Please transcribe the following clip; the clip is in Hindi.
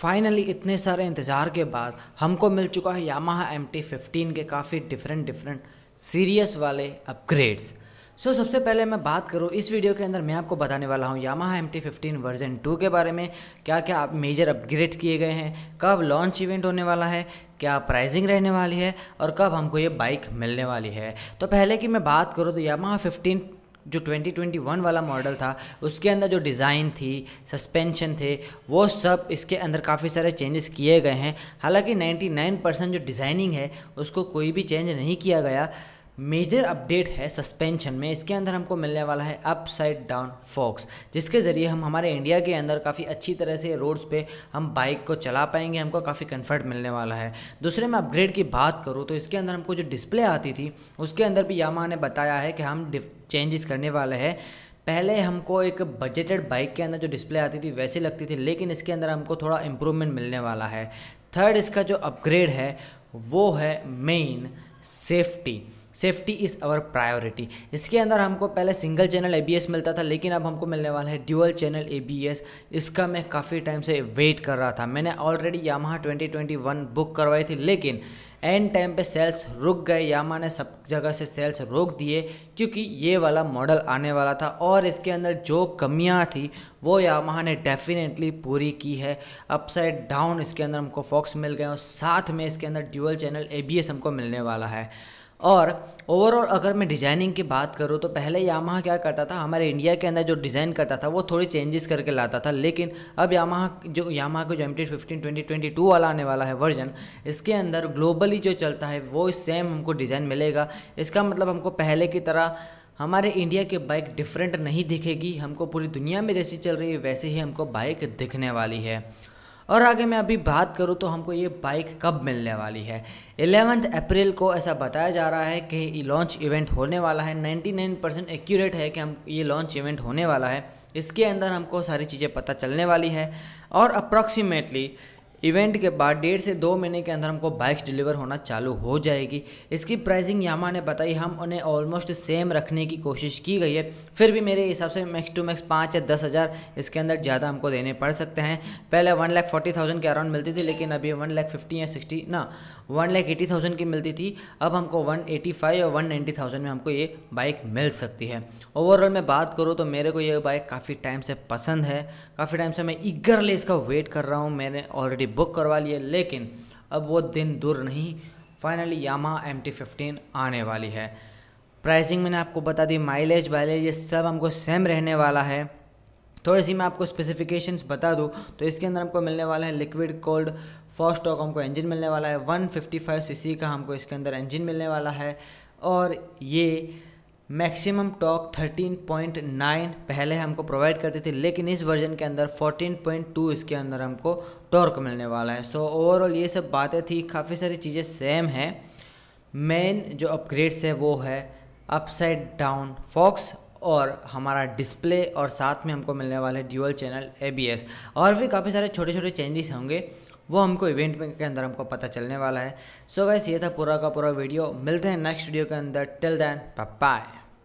फाइनली इतने सारे इंतज़ार के बाद हमको मिल चुका है यामा एम टी फिफ्टीन के काफ़ी डिफरेंट डिफरेंट सीरियस वाले अपग्रेड्स सो so, सबसे पहले मैं बात करूँ इस वीडियो के अंदर मैं आपको बताने वाला हूँ Yamaha M T fifteen version two के बारे में क्या क्या आप मेजर अपग्रेड्स किए गए हैं कब लॉन्च इवेंट होने वाला है क्या प्राइसिंग रहने वाली है और कब हमको ये बाइक मिलने वाली है तो पहले की मैं बात करूँ तो यामा फिफ्टीन जो 2021 वाला मॉडल था उसके अंदर जो डिज़ाइन थी सस्पेंशन थे वो सब इसके अंदर काफ़ी सारे चेंजेस किए गए हैं हालांकि 99 परसेंट जो डिज़ाइनिंग है उसको कोई भी चेंज नहीं किया गया मेजर अपडेट है सस्पेंशन में इसके अंदर हमको मिलने वाला है अपसाइड डाउन फोक्स जिसके ज़रिए हम हमारे इंडिया के अंदर काफ़ी अच्छी तरह से रोड्स पे हम बाइक को चला पाएंगे हमको काफ़ी कंफर्ट मिलने वाला है दूसरे में अपग्रेड की बात करूँ तो इसके अंदर हमको जो डिस्प्ले आती थी उसके अंदर भी यामा ने बताया है कि हम चेंजेस करने वाले हैं पहले हमको एक बजटेड बाइक के अंदर जो डिस्प्ले आती थी वैसे लगती थी लेकिन इसके अंदर हमको थोड़ा इम्प्रूवमेंट मिलने वाला है थर्ड इसका जो अपग्रेड है वो है main safety safety is our priority इसके अंदर हमको पहले सिंगल चैनल ए मिलता था लेकिन अब हमको मिलने वाला है ड्यूअल चैनल ए इसका मैं काफ़ी टाइम से वेट कर रहा था मैंने ऑलरेडी यामा 2021 बुक करवाई थी लेकिन एंड टाइम पे सेल्स रुक गए यामा ने सब जगह से सेल्स रोक दिए क्योंकि ये वाला मॉडल आने वाला था और इसके अंदर जो कमियां थी वो यामा ने डेफिनेटली पूरी की है अपसाइड डाउन इसके अंदर हमको फॉक्स मिल गए और साथ में इसके अंदर ड्यूअल चैनल ए हमको मिलने वाला है और ओवरऑल अगर मैं डिज़ाइनिंग की बात करूँ तो पहले यामाहा क्या करता था हमारे इंडिया के अंदर जो डिज़ाइन करता था वो थोड़ी चेंजेस करके लाता था लेकिन अब यामाहा जो यामाहा का जो M T fifteen twenty twenty two वाला आने वाला है वर्जन इसके अंदर ग्लोबली जो चलता है वो सेम हमको डिज़ाइन मिलेगा इसका मतलब हमको पहले की तरह हमारे इंडिया की बाइक डिफरेंट नहीं दिखेगी हमको पूरी दुनिया में जैसी चल रही है वैसे ही हमको बाइक दिखने वाली है और आगे मैं अभी बात करूँ तो हमको ये बाइक कब मिलने वाली है एलेवंथ अप्रैल को ऐसा बताया जा रहा है कि लॉन्च इवेंट होने वाला है 99 परसेंट एक्यूरेट है कि हम ये लॉन्च इवेंट होने वाला है इसके अंदर हमको सारी चीज़ें पता चलने वाली है और अप्रॉक्सीमेटली इवेंट के बाद डेढ़ से दो महीने के अंदर हमको बाइक्स डिलीवर होना चालू हो जाएगी इसकी प्राइसिंग यामा ने बताई हम उन्हें ऑलमोस्ट सेम रखने की कोशिश की गई है फिर भी मेरे हिसाब से मैक्स टू मैक्स पाँच या दस हज़ार इसके अंदर ज़्यादा हमको देने पड़ सकते हैं पहले वन लाख फोर्टी थाउजेंड के अराउंड मिलती थी लेकिन अभी वन लाख फिफ्टी या सिक्सटी ना वन लाख एटी थाउजेंड की मिलती थी अब हमको वन एटी फाइव या वन नाइन्टी थाउजेंड में हमको ये बाइक मिल सकती है ओवरऑल मैं बात करूँ तो मेरे को ये बाइक काफ़ी टाइम से पसंद है काफ़ी टाइम से मैं ईगरली इसका वेट कर रहा हूँ मैंने ऑलरेडी बुक करवा लिए लेकिन अब वो दिन दूर नहीं finally Yamaha M T fifteen आने वाली है प्राइसिंग मैंने आपको बता दी माइलेज वाइलेज ये सब हमको सेम रहने वाला है थोड़ी सी मैं आपको स्पेसिफिकेशंस बता दूँ तो इसके अंदर हमको मिलने वाला है लिक्विड कोल्ड फर्स्ट टॉक हमको इंजन मिलने वाला है 155 सीसी का हमको इसके अंदर इंजन मिलने वाला है और ये मैक्सिमम टॉक 13.9 पहले हमको प्रोवाइड करती थी लेकिन इस वर्जन के अंदर 14.2 इसके अंदर हमको टॉर्क मिलने वाला है सो so, ओवरऑल ये सब बातें थी काफ़ी सारी चीज़ें सेम हैं मेन जो अपग्रेड्स है वो है अपसाइड डाउन फॉक्स और हमारा डिस्प्ले और साथ में हमको मिलने वाला है ड्यूअल चैनल ए और भी काफ़ी सारे छोटे छोटे चेंजेस होंगे वो हमको इवेंट में के अंदर हमको पता चलने वाला है सो so गैस ये था पूरा का पूरा वीडियो मिलते हैं नेक्स्ट वीडियो के अंदर टिल दैन बाय